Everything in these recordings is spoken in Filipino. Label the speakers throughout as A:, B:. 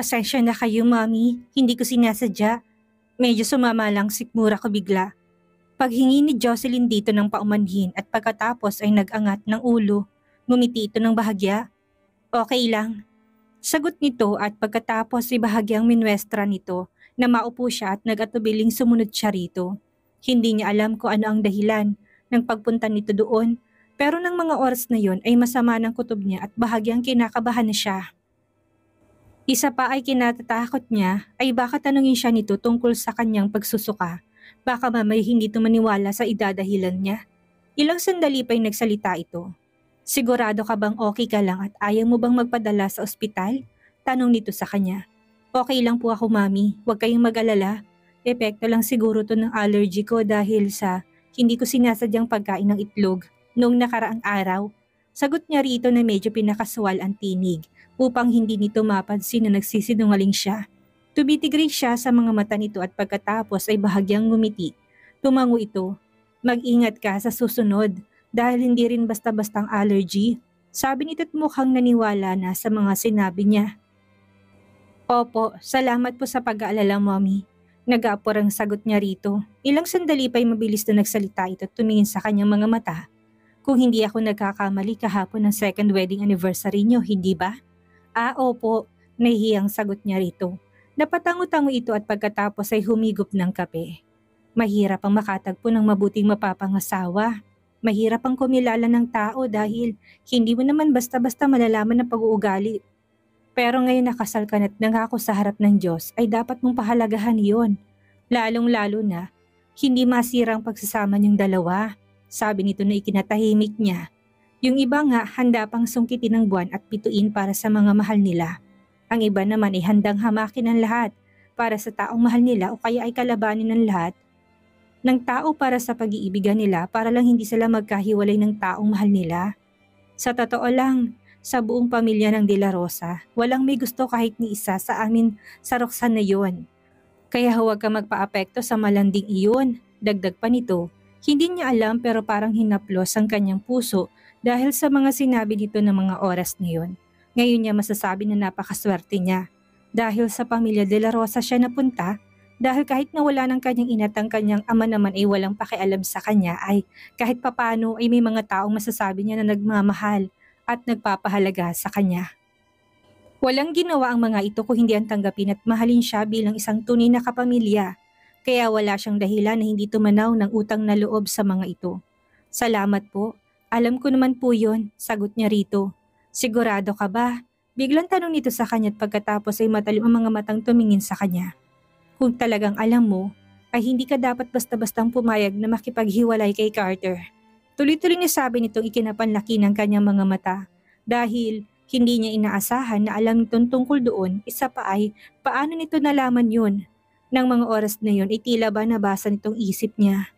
A: Pasensya na kayo, Mami. Hindi ko sinasadya. Medyo sumama lang sikmura ko bigla. Paghingi ni Jocelyn dito ng paumanhin at pagkatapos ay nagangat ng ulo. Gumiti ito ng bahagya. Okay lang. Sagot nito at pagkatapos ay bahagyang minwestra nito na maupo siya at nagatubiling sumunod siya rito. Hindi niya alam kung ano ang dahilan ng pagpunta nito doon pero ng mga oras na yon ay masama ng kutob niya at bahagyang kinakabahan na siya. Isa pa ay kinatatakot niya ay baka tanungin siya nito tungkol sa kanyang pagsusuka. Baka mamay hindi tumaniwala sa idadahilan niya. Ilang sandali pa'y nagsalita ito. Sigurado ka bang okay ka lang at ayaw mo bang magpadala sa ospital? Tanong nito sa kanya. Okay lang po ako mami, huwag kayong mag-alala. Epekto lang siguro to ng allergy ko dahil sa hindi ko sinasadyang pagkain ng itlog noong nakaraang araw Sagot niya rito na medyo pinakaswal ang tinig upang hindi nito mapansin na nagsisinungaling siya. Tumitig rin siya sa mga mata nito at pagkatapos ay bahagyang ngumiti. Tumango ito. Mag-ingat ka sa susunod dahil hindi rin basta-bastang allergy. Sabi nito't mukhang naniwala na sa mga sinabi niya. Opo, salamat po sa pag-aalala, Mommy. nag ang sagot niya rito. Ilang sandali pa'y mabilis na nagsalita ito at tumingin sa kanyang mga mata kung hindi ako nagkakamali kahapon ng second wedding anniversary niyo, hindi ba? Ah, opo, nahihiyang sagot niya rito. Napatango-tango ito at pagkatapos ay humigop ng kape. Mahirap ang makatagpo ng mabuting mapapangasawa. Mahirap ang kumilala ng tao dahil hindi mo naman basta-basta malalaman ng pag-uugali. Pero ngayon nakasal ka na at nangako sa harap ng Diyos ay dapat mong pahalagahan iyon. Lalong-lalo na, hindi masirang pagsasama niyong dalawa. Sabi nito na ikinatahimik niya. Yung iba nga handa pang sungkitin ng buwan at pituin para sa mga mahal nila. Ang iba naman ay handang hamakin ang lahat para sa taong mahal nila o kaya ay kalabanin ng lahat ng tao para sa pag-iibigan nila para lang hindi sila magkahiwalay ng taong mahal nila. Sa totoo lang, sa buong pamilya ng De La Rosa, walang may gusto kahit ni isa sa amin sa Roxana na yon. Kaya huwag ka magpaapekto sa malanding iyon, dagdag pa nito hindi niya alam pero parang hinaplos ang kanyang puso dahil sa mga sinabi dito ng mga oras na yun. Ngayon niya masasabi na napakaswerte niya. Dahil sa pamilya de la Rosa siya napunta, dahil kahit nawala ng kanyang inatang kanyang ama naman ay walang pakialam sa kanya ay kahit papano ay may mga taong masasabi niya na nagmamahal at nagpapahalaga sa kanya. Walang ginawa ang mga ito kung hindi ang tanggapin at mahalin siya bilang isang tunay na kapamilya kaya wala siyang dahilan na hindi tumanaw ng utang na loob sa mga ito. Salamat po. Alam ko naman po yon, sagot niya rito. Sigurado ka ba? Biglang tanong nito sa kanya at pagkatapos ay matalim ang mga matang tumingin sa kanya. Kung talagang alam mo, ay hindi ka dapat basta-bastang pumayag na makipaghiwalay kay Carter. Tuloy-tuloy niya sabi nitong ikinapanlaki ng kanyang mga mata dahil hindi niya inaasahan na alam nitong tungkol doon, isa pa ay paano nito nalaman yun. Nang mga oras na yon ay tila ba nabasa nitong isip niya.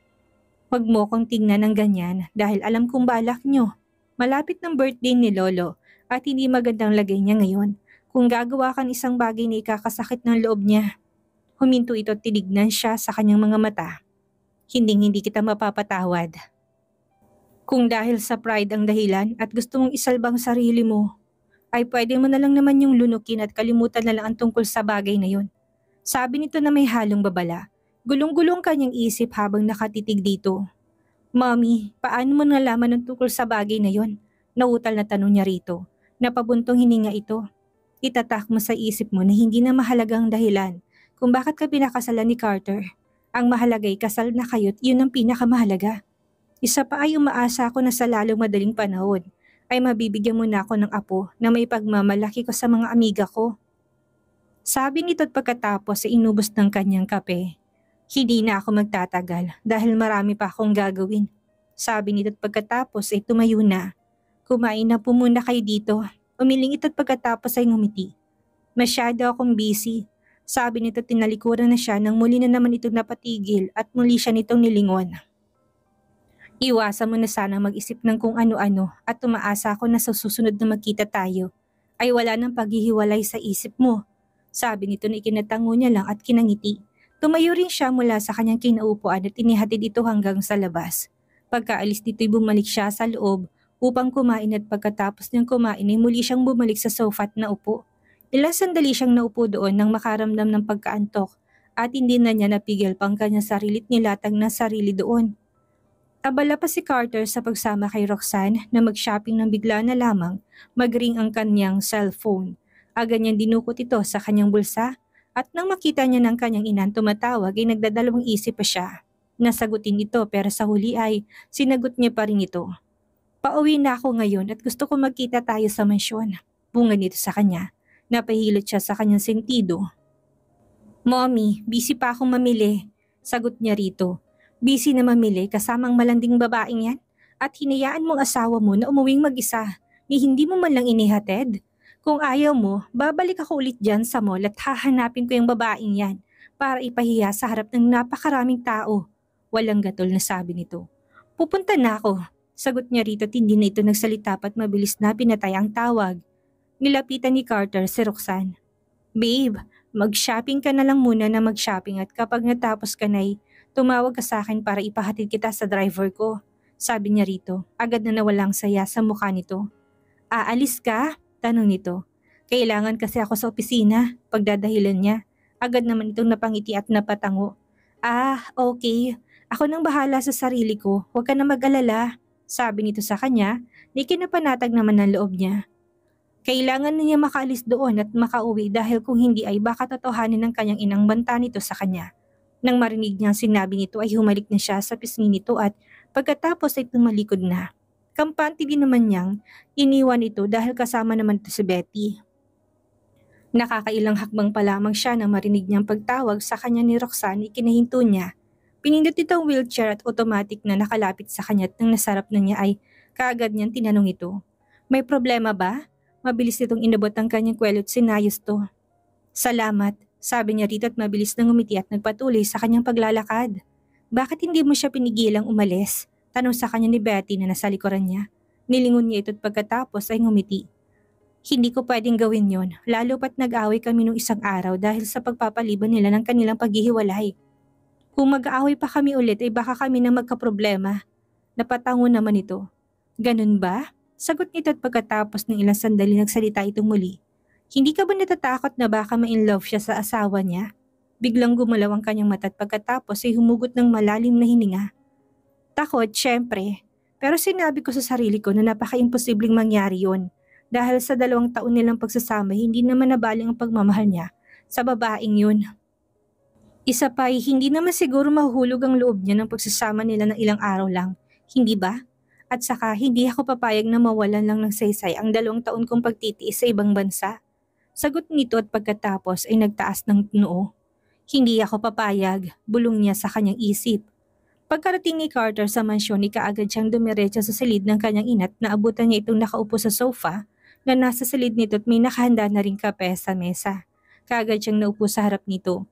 A: Huwag mo kong tingnan ng ganyan dahil alam kong balak nyo. Malapit ng birthday ni Lolo at hindi magandang lagay niya ngayon. Kung gagawa kang isang bagay na ikakasakit ng loob niya. Huminto ito at tinignan siya sa kanyang mga mata. Hinding-hindi kita mapapatawad. Kung dahil sa pride ang dahilan at gusto mong isalbang sarili mo, ay pwede mo na lang naman yung lunukin at kalimutan na lang ang tungkol sa bagay na yon. Sabi nito na may halong babala. Gulong-gulong kanyang isip habang nakatitig dito. Mommy, paano mo nalaman ng tukol sa bagay na yon? Nautal na tanong niya rito. Napabuntong hininga ito. Itatak mo sa isip mo na hindi na mahalagang dahilan kung bakit ka pinakasalan ni Carter. Ang mahalagay kasal na kayo't yun ang pinakamahalaga. Isa pa ay umaasa ako na sa lalong madaling panahon ay mabibigyan mo na ako ng apo na may pagmamalaki ko sa mga amiga ko. Sabi nito't pagkatapos ay inubos ng kanyang kape. Hindi na ako magtatagal dahil marami pa akong gagawin. Sabi nito't pagkatapos ay tumayo na. Kumain na po muna kayo dito. Umiling ito't pagkatapos ay ngumiti. Masyado akong busy. Sabi nito tinalikuran na siya nang muli na naman itong napatigil at muli siya nitong nilingon. Iwasan mo na sana mag-isip ng kung ano-ano at tumaasa ako na sa susunod na magkita tayo ay wala ng paghihiwalay sa isip mo sabi nito na ikinatango niya lang at kinangiti. Tumayo rin siya mula sa kanyang kinaupuan at inihatid ito hanggang sa labas. Pagkaalis dito'y bumalik siya sa loob upang kumain at pagkatapos niyang kumain ay muli siyang bumalik sa sofa at naupo. Ilang sandali siyang naupo doon nang makaramdam ng pagkaantok at hindi na niya napigil pang kanyang sarili't nilatag ng sarili doon. Abala pa si Carter sa pagsama kay Roxanne na mag-shopping nang bigla na lamang magring ang kanyang cellphone. Agad niyang dinukot ito sa kanyang bulsa at nang makita niya ng kanyang inan tumatawag ay nagdadalawang isip pa siya. Nasagutin ito pero sa huli ay sinagot niya pa rin ito. Pauwi na ako ngayon at gusto ko magkita tayo sa mansyon. Bunga nito sa kanya. Napahilot siya sa kanyang sentido. Mommy, busy pa akong mamili. Sagot niya rito. Busy na mamili kasamang malanding babaeng yan at hinayaan mong asawa mo na umuwing mag-isa ni hindi mo man lang inihatid. Kung ayaw mo, babalik ako ulit dyan sa mall at hahanapin ko yung babaeng yan para ipahiya sa harap ng napakaraming tao. Walang gatol na sabi nito. Pupunta na ako. Sagot niya rito at hindi na ito nagsalita pat mabilis na pinatay ang tawag. Nilapitan ni Carter si Roxanne. Babe, mag-shopping ka na lang muna na mag-shopping at kapag natapos ka na ay tumawag ka sa akin para ipahatid kita sa driver ko. Sabi niya rito, agad na nawalang saya sa mukha nito. Aalis ka? Tanong nito. Kailangan kasi ako sa opisina, pagdadahilan niya. Agad naman itong napangiti at napatango. Ah, okay. Ako nang bahala sa sarili ko. Huwag ka na mag-alala. Sabi nito sa kanya, ni kinapanatag naman ang loob niya. Kailangan na niya makaalis doon at makauwi dahil kung hindi ay baka totohanin ng kanyang inang banta nito sa kanya. Nang marinig niya ang sinabi nito ay humalik na siya sa pisngi nito at pagkatapos ay tumalikod na. Kampante din naman niyang iniwan ito dahil kasama naman ito si Betty. Nakakailang hakbang pa lamang siya nang marinig niyang pagtawag sa kanya ni Roxanne ikinahinto niya. Pinindot ito ang wheelchair at automatic na nakalapit sa kanya at nang nasarap na niya ay kaagad niyang tinanong ito. May problema ba? Mabilis nitong inabot ang kanyang kwelo at sinayos to. Salamat, sabi niya rito at mabilis nang ngumiti at nagpatuloy sa kanyang paglalakad. Bakit hindi mo siya pinigilang umalis? Tanong sa kanya ni Betty na nasa likuran niya. Nilingon niya ito at pagkatapos ay ngumiti. Hindi ko pwedeng gawin yon, lalo pat nag-away kami nung isang araw dahil sa pagpapaliban nila ng kanilang paghihiwalay. Kung mag-aaway pa kami ulit ay baka kami na magkaproblema. Napatango naman ito. Ganun ba? Sagot nito at pagkatapos ng ilang sandali nagsalita itong muli. Hindi ka ba natatakot na baka ma-in love siya sa asawa niya? Biglang gumalaw ang kanyang mata at pagkatapos ay humugot ng malalim na hininga. Takot, syempre. Pero sinabi ko sa sarili ko na napaka-imposibleng mangyari yon. Dahil sa dalawang taon nilang pagsasama, hindi naman nabaling ang pagmamahal niya sa babaeng yun. Isa pa ay hindi naman siguro mahuhulog ang loob niya ng pagsasama nila ng ilang araw lang, hindi ba? At saka hindi ako papayag na mawalan lang ng saysay ang dalawang taon kong pagtitiis sa ibang bansa. Sagot nito at pagkatapos ay nagtaas ng noo. Hindi ako papayag, bulong niya sa kanyang isip. Pagkarating ni Carter sa mansyon, ni kaagad siyang dumiretso sa silid ng kanyang ina't na abutan niya itong nakaupo sa sofa na nasa silid nito at may nakahanda na rin kape sa mesa. Kaagad siyang naupo sa harap nito.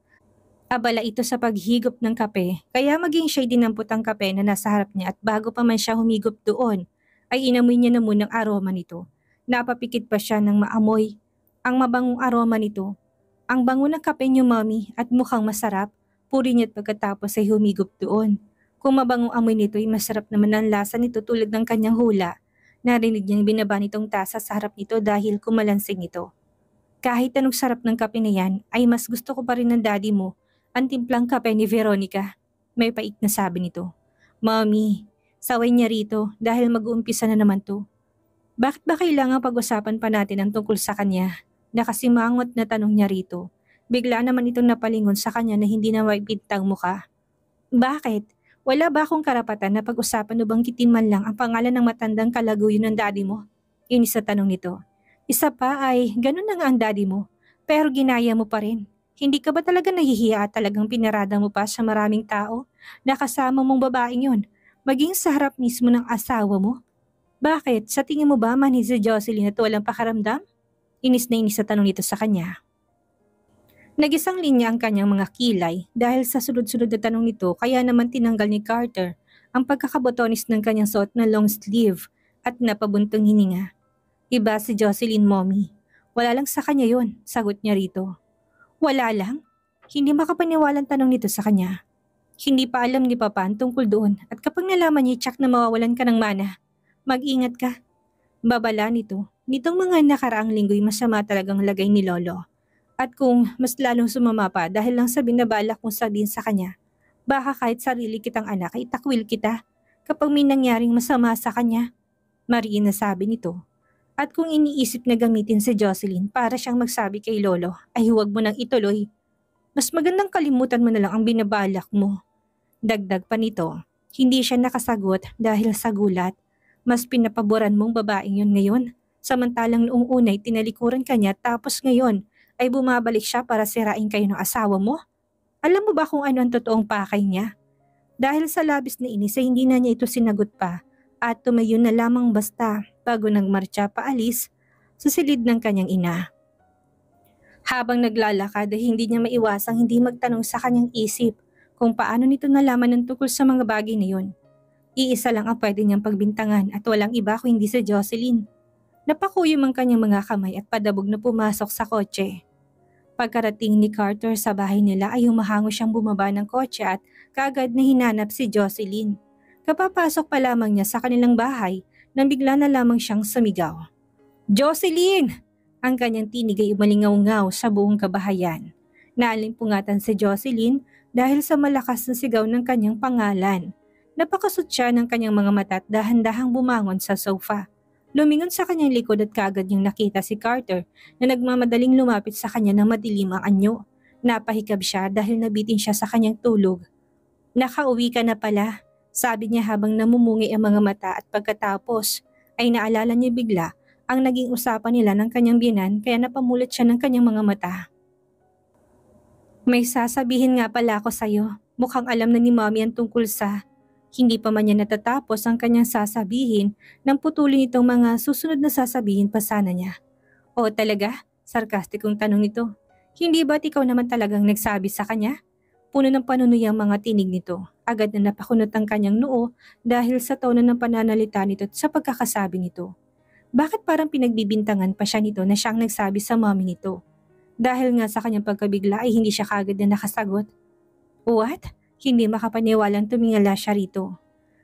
A: Abala ito sa paghigop ng kape, kaya maging siya'y dinampot ang kape na nasa harap niya at bago pa man siya humigop doon, ay inamoy niya na munang aroma nito. Napapikit pa siya ng maamoy. Ang mabangong aroma nito. Ang bango ng kape niyo, mommy, at mukhang masarap. Puri niya't pagkatapos ay humigop doon. Kung mabangong amoy nito ay masarap naman ang lasa nito tulad ng kanyang hula. Narinig niyang binaba nitong tasa sa harap nito dahil kumalansing ito. Kahit anong sarap ng kape na yan, ay mas gusto ko pa rin ng daddy mo, ang timplang kape ni Veronica. May paik na sabi nito. Mommy, saway niya rito dahil mag-uumpisa na naman to. Bakit ba kailangan pag-usapan pa natin ang tungkol sa kanya? Nakasimangot na tanong niya rito. Bigla naman itong napalingon sa kanya na hindi na may maipintang muka. Bakit? Wala ba akong karapatan na pag-usapan o banggitin man lang ang pangalan ng matandang kalaguyod ng daddy mo? Yun isa tanong nito. Isa pa ay, ganun na nga ang daddy mo, pero ginaya mo pa rin. Hindi ka ba talaga nahihiya at talagang pinarada mo pa sa maraming tao? Nakasama mong babaeng yon, maging sa harap mismo ng asawa mo? Bakit? Sa tingin mo ba man manhid si Jocelyn at walang pakaramdam? Inis na inis sa tanong nito sa kanya. Nagisang linya ang kanyang mga kilay dahil sa sunod-sunod na tanong nito kaya naman tinanggal ni Carter ang pagkakabotonis ng kanyang suot na long sleeve at napabuntong hininga. Iba si Jocelyn Mommy. Wala lang sa kanya yon, sagot niya rito. Wala lang? Hindi makapaniwalang tanong nito sa kanya. Hindi pa alam ni Papa ang tungkol doon at kapag nalaman niya tsak na mawawalan ka ng mana, mag-ingat ka. Babala nito, nitong mga nakaraang linggo'y masama talagang lagay ni Lolo. At kung mas lalong sumama pa dahil lang sa binabala kong sabihin sa kanya, baka kahit sarili kitang anak ay takwil kita kapag may nangyaring masama sa kanya. Marie na sabi nito. At kung iniisip na gamitin si Jocelyn para siyang magsabi kay Lolo, ay huwag mo nang ituloy. Mas magandang kalimutan mo na lang ang binabalak mo. Dagdag pa nito, hindi siya nakasagot dahil sa gulat. Mas pinapaboran mong babaeng yon ngayon. Samantalang noong una'y tinalikuran kanya tapos ngayon, ay bumabalik siya para sirain kayo ng asawa mo? Alam mo ba kung ano ang totoong pakay niya? Dahil sa labis na inis ay hindi na niya ito sinagot pa at tumayo na lamang basta bago nagmarcha paalis sa silid ng kanyang ina. Habang naglalakad ay hindi niya maiwasang hindi magtanong sa kanyang isip kung paano nito nalaman ang tungkol sa mga bagay na yun. Iisa lang ang pwede niyang pagbintangan at walang iba kung hindi si Jocelyn. Napakuyo ang kanyang mga kamay at padabog na pumasok sa kotse. Pagkarating ni Carter sa bahay nila ay humahango siyang bumaba ng kotse at kaagad na hinanap si Jocelyn. Kapapasok pa lamang niya sa kanilang bahay nang bigla na lamang siyang sumigaw. Jocelyn! Ang kanyang tinig ay umalingaw-ngaw sa buong kabahayan. Naalimpungatan si Jocelyn dahil sa malakas na sigaw ng kanyang pangalan. Napakasutya ng kanyang mga mata at dahan-dahang bumangon sa sofa. Lumingon sa kanyang likod at kaagad niyang nakita si Carter na nagmamadaling lumapit sa kanya ng madilim ang anyo. Napahikab siya dahil nabitin siya sa kanyang tulog. Nakauwi ka na pala, sabi niya habang namumungi ang mga mata at pagkatapos ay naalala niya bigla ang naging usapan nila ng kanyang binan kaya napamulat siya ng kanyang mga mata. May sasabihin nga pala ako sa'yo. Mukhang alam na ni Mami ang tungkol sa hindi pa man niya natatapos ang kanyang sasabihin nang putulin itong mga susunod na sasabihin pa sana niya. O oh, talaga? Sarkastikong tanong ito. Hindi ba't ikaw naman talagang nagsabi sa kanya? Puno ng panunoy ang mga tinig nito. Agad na napakunot ang kanyang noo dahil sa tono ng pananalita nito at sa pagkakasabi nito. Bakit parang pinagbibintangan pa siya nito na siyang nagsabi sa mami nito? Dahil nga sa kanyang pagkabigla ay hindi siya kagad na nakasagot. What? Hindi makapaniwalang tumingala siya rito.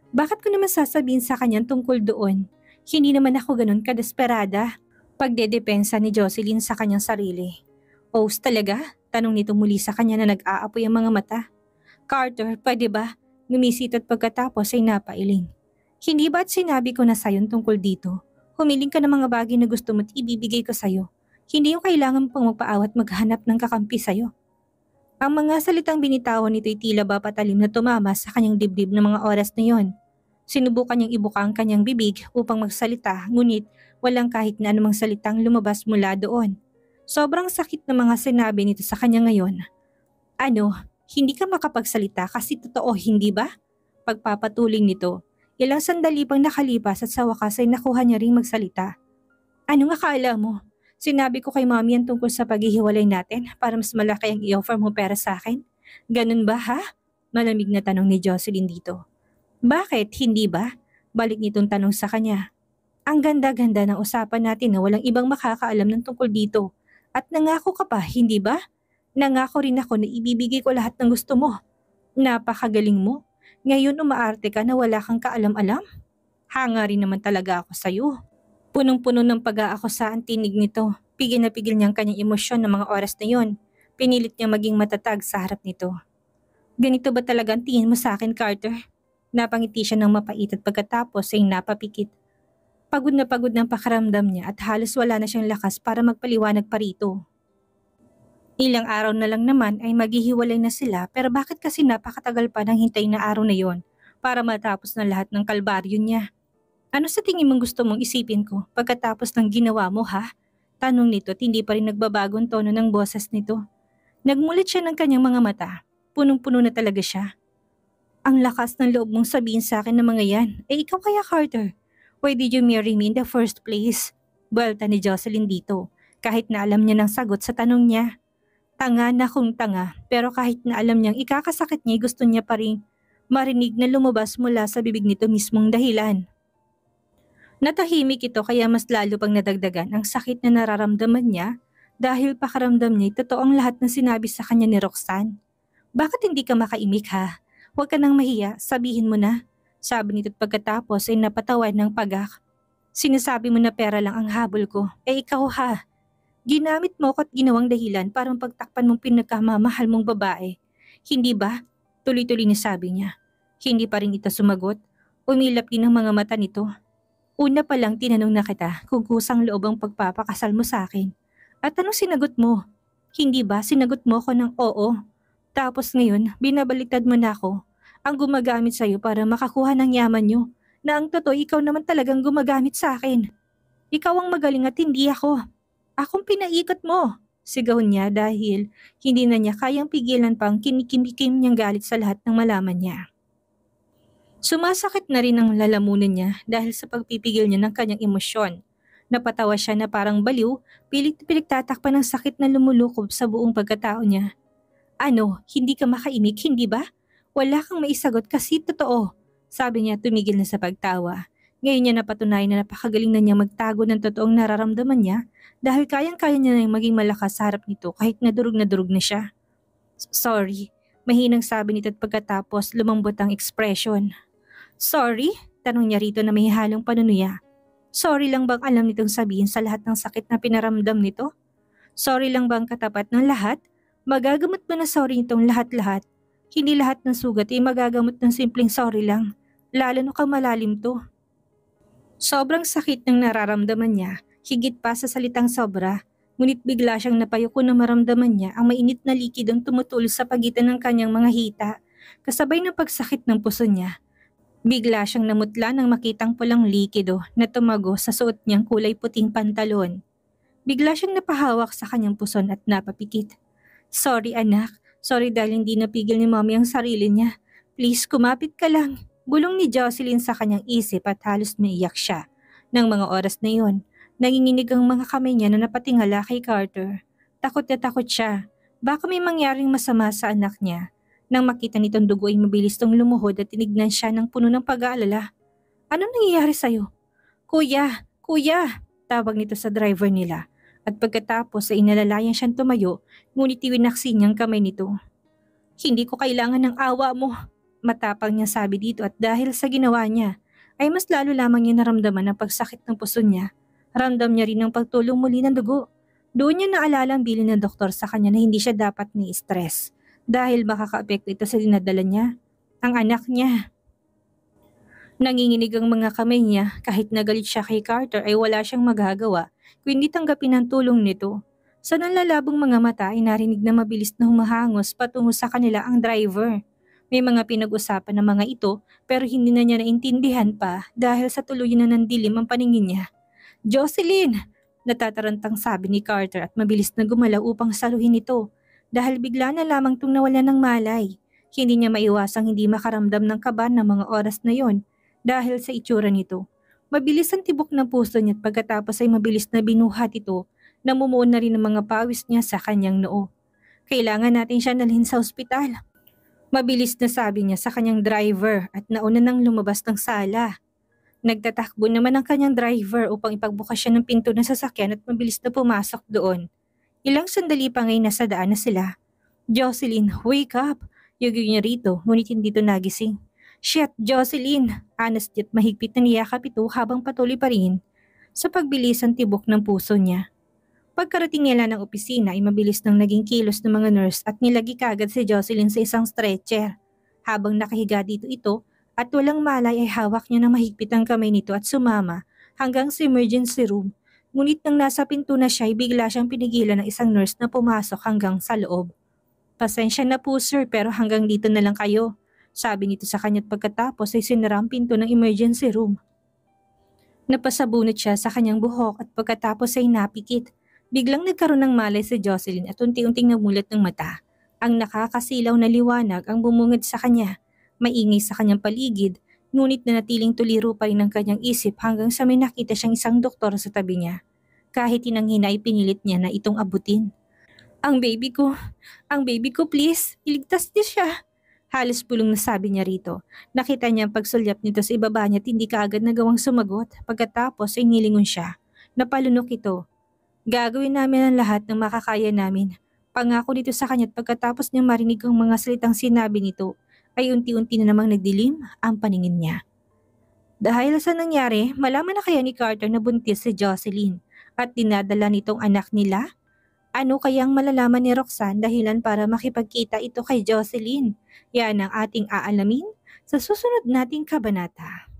A: Bakit ko naman sasabihin sa kanya tungkol doon? Hindi naman ako ganun kadesperada. Pagdedepensa ni Jocelyn sa kanyang sarili. Ows talaga? Tanong nito muli sa kanya na nag-aapoy ang mga mata. Carter, pwede ba? Gumisit at pagkatapos ay napailing. Hindi ba't sinabi ko na sayon tungkol dito? Humiling ka ng mga bagay na gusto mo't ibibigay ko sa'yo. Hindi yung kailangan pang magpaawat maghanap ng kakampi sa'yo. Ang mga salitang binitawan nito'y tila ba patalim na tumama sa kanyang dibdib ng mga oras na yon. Sinubukan niyang ibuka ang kanyang bibig upang magsalita ngunit walang kahit na anumang salitang lumabas mula doon. Sobrang sakit ng mga sinabi nito sa kanya ngayon. Ano, hindi ka makapagsalita kasi totoo hindi ba? Pagpapatuling nito, ilang sandali pang nakalipas at sa wakas ay nakuha niya ring magsalita. Ano nga kaala mo? Sinabi ko kay mommy ang tungkol sa paghihiwalay natin para mas malaki ang i-offer mo pera sa akin. Ganun ba ha? Malamig na tanong ni Jocelyn dito. Bakit? Hindi ba? Balik nitong tanong sa kanya. Ang ganda-ganda ng usapan natin na walang ibang makakaalam ng tungkol dito. At nangako ka pa, hindi ba? Nangako rin ako na ibibigay ko lahat ng gusto mo. Napakagaling mo. Ngayon umaarte ka na wala kang kaalam-alam. Hanga rin naman talaga ako sa'yo. Punong-puno ng pag-aakusa ang tinig nito. Pigil na pigil niyang kanyang emosyon ng mga oras na yon. Pinilit niya maging matatag sa harap nito. Ganito ba talaga ang tingin mo sa akin, Carter? Napangiti siya ng mapait at pagkatapos ay napapikit. Pagod na pagod ng pakaramdam niya at halos wala na siyang lakas para magpaliwanag pa rito. Ilang araw na lang naman ay maghihiwalay na sila pero bakit kasi napakatagal pa ng hintay na araw na yon para matapos na lahat ng kalbaryo niya. Ano sa tingin mong gusto mong isipin ko pagkatapos ng ginawa mo ha? Tanong nito at hindi pa rin nagbabagong tono ng boses nito. Nagmulit siya ng kanyang mga mata. Punong-puno na talaga siya. Ang lakas ng loob mong sabihin sa akin ng mga yan. Eh ikaw kaya Carter? Why did you marry me in the first place? Buwelta ni Jocelyn dito kahit na alam niya ng sagot sa tanong niya. Tanga na kung tanga pero kahit na alam niyang ikakasakit niya gusto niya pa rin marinig na lumabas mula sa bibig nito mismong dahilan. Natahimik ito kaya mas lalo pang nadagdagan ang sakit na nararamdaman niya dahil pakaramdam niya totoo ang lahat ng sinabi sa kanya ni Roxanne. Bakit hindi ka makaimik ha? Huwag ka nang mahiya, sabihin mo na. Sabi nito't pagkatapos ay napatawan ng pagak. Sinasabi mo na pera lang ang habol ko. Eh ikaw ha? Ginamit mo ko't ginawang dahilan para pagtakpan mong pinagkamamahal mong babae. Hindi ba? Tuloy-tuloy na sabi niya. Hindi pa rin ito sumagot. Umilap din ang mga mata nito Una pa lang tinanong na kita kung kusang loob ang pagpapakasal mo sa akin. At anong sinagot mo? Hindi ba sinagot mo ko ng oo? Tapos ngayon, binabaliktad mo na ako. Ang gumagamit sa'yo para makakuha ng yaman nyo. Na ang totoo, ikaw naman talagang gumagamit sa akin. Ikaw ang magaling at hindi ako. Akong pinaikot mo. Sigaw niya dahil hindi na niya kayang pigilan pang kinikimikim niyang galit sa lahat ng malaman niya. Sumasakit na rin ang lalamunan niya dahil sa pagpipigil niya ng kanyang emosyon. Napatawa siya na parang baliw, pilit-pilit tatakpan ng sakit na lumulukob sa buong pagkatao niya. Ano, hindi ka makaimik, hindi ba? Wala kang maisagot kasi totoo. Sabi niya tumigil na sa pagtawa. Ngayon niya napatunayan na napakagaling na niya magtago ng totoong nararamdaman niya dahil kayang-kaya niya na maging malakas sa harap nito kahit nadurog na durog na siya. Sorry, mahinang sabi nito at pagkatapos lumambot ang expression. Sorry? Tanong niya rito na may halong panunuya. Sorry lang bang alam nitong sabihin sa lahat ng sakit na pinaramdam nito? Sorry lang bang katapat ng lahat? Magagamot ba na sorry nitong lahat-lahat? Hindi lahat ng sugat ay magagamot ng simpleng sorry lang, lalo no kang malalim to. Sobrang sakit ng nararamdaman niya, higit pa sa salitang sobra, ngunit bigla siyang napayuko na maramdaman niya ang mainit na likid ang tumutulo sa pagitan ng kanyang mga hita, kasabay ng pagsakit ng puso niya. Bigla siyang namutla nang makitang pulang likido na tumago sa suot niyang kulay puting pantalon. Bigla siyang napahawak sa kanyang puson at napapikit. Sorry anak, sorry dahil hindi napigil ni mommy ang sarili niya. Please kumapit ka lang. Gulong ni Jocelyn sa kanyang isip at halos maiyak siya. Nang mga oras na iyon, nanginginig ang mga kamay niya na napatingala kay Carter. Takot na takot siya. Baka may mangyaring masama sa anak niya. Nang makita nitong dugo ay mabilis tong lumuhod at tinignan siya ng puno ng pag-aalala. Anong nangyayari sa'yo? Kuya! Kuya! Tawag nito sa driver nila. At pagkatapos ay inalalayan siyang tumayo, ngunit iwinaksi niyang kamay nito. Hindi ko kailangan ng awa mo, matapang niya sabi dito at dahil sa ginawa niya, ay mas lalo lamang niya naramdaman ang pagsakit ng puso niya. Ramdam niya rin ang pagtulong muli ng dugo. Doon niya naalala ang bilin ng doktor sa kanya na hindi siya dapat ni-stress dahil makakaapekto ito sa dinadala niya, ang anak niya. Nanginginig ang mga kamay niya kahit nagalit siya kay Carter ay wala siyang magagawa kundi tanggapin ang tulong nito. Sa nanlalabong mga mata ay narinig na mabilis na humahangos patungo sa kanila ang driver. May mga pinag-usapan ng mga ito pero hindi na niya naintindihan pa dahil sa tuluyan na nandilim ang paningin niya. Jocelyn! Natatarantang sabi ni Carter at mabilis na gumalaw upang saluhin ito dahil bigla na lamang itong nawala ng malay. Hindi niya maiwasang hindi makaramdam ng kaba ng mga oras na yon dahil sa itsura nito. Mabilis ang tibok ng puso niya at pagkatapos ay mabilis na binuhat ito namumuon na rin ang mga pawis niya sa kanyang noo. Kailangan natin siya nalhin sa ospital. Mabilis na sabi niya sa kanyang driver at nauna nang lumabas ng sala. Nagtatakbo naman ang kanyang driver upang ipagbukas siya ng pinto ng sasakyan at mabilis na pumasok doon. Ilang sandali pa ngayon nasa daan na sila. Jocelyn, wake up! Yugi niya rito, ngunit hindi ito nagising. Shit, Jocelyn! Anas at mahigpit na niyakap ito habang patuloy pa rin sa pagbilis ang tibok ng puso niya. Pagkarating nila ng opisina ay mabilis nang naging kilos ng mga nurse at nilagi kagad si Jocelyn sa isang stretcher. Habang nakahiga dito ito at walang malay ay hawak niya ng mahigpit ang kamay nito at sumama hanggang sa emergency room Ngunit nang nasa pinto na siya, ay bigla siyang pinigilan ng isang nurse na pumasok hanggang sa loob. Pasensya na po sir pero hanggang dito na lang kayo. Sabi nito sa kanya't pagkatapos ay sinara ang pinto ng emergency room. Napasabunot siya sa kanyang buhok at pagkatapos ay napikit. Biglang nagkaroon ng malay si Jocelyn at unti-unting namulat ng mata. Ang nakakasilaw na liwanag ang bumungad sa kanya. Maingay sa kanyang paligid Ngunit nanatiling tuliro pa rin ang kanyang isip hanggang sa may nakita siyang isang doktor sa tabi niya. Kahit tinanghina ay pinilit niya na itong abutin. Ang baby ko, ang baby ko please, iligtas niya siya. Halos pulong na sabi niya rito. Nakita niya ang pagsulyap nito sa ibaba niya at hindi kaagad nagawang sumagot. Pagkatapos ay nilingon siya. Napalunok ito. Gagawin namin ang lahat ng makakaya namin pangako dito sa kanya at pagkatapos niyang marinig ang mga salitang sinabi nito, ay unti-unti na namang nagdilim ang paningin niya. Dahil sa nangyari, malaman na kaya ni Carter na buntis si Jocelyn at dinadala nitong anak nila? Ano kayang malalaman ni Roxanne dahilan para makipagkita ito kay Jocelyn? Yan ang ating aalamin sa susunod nating kabanata.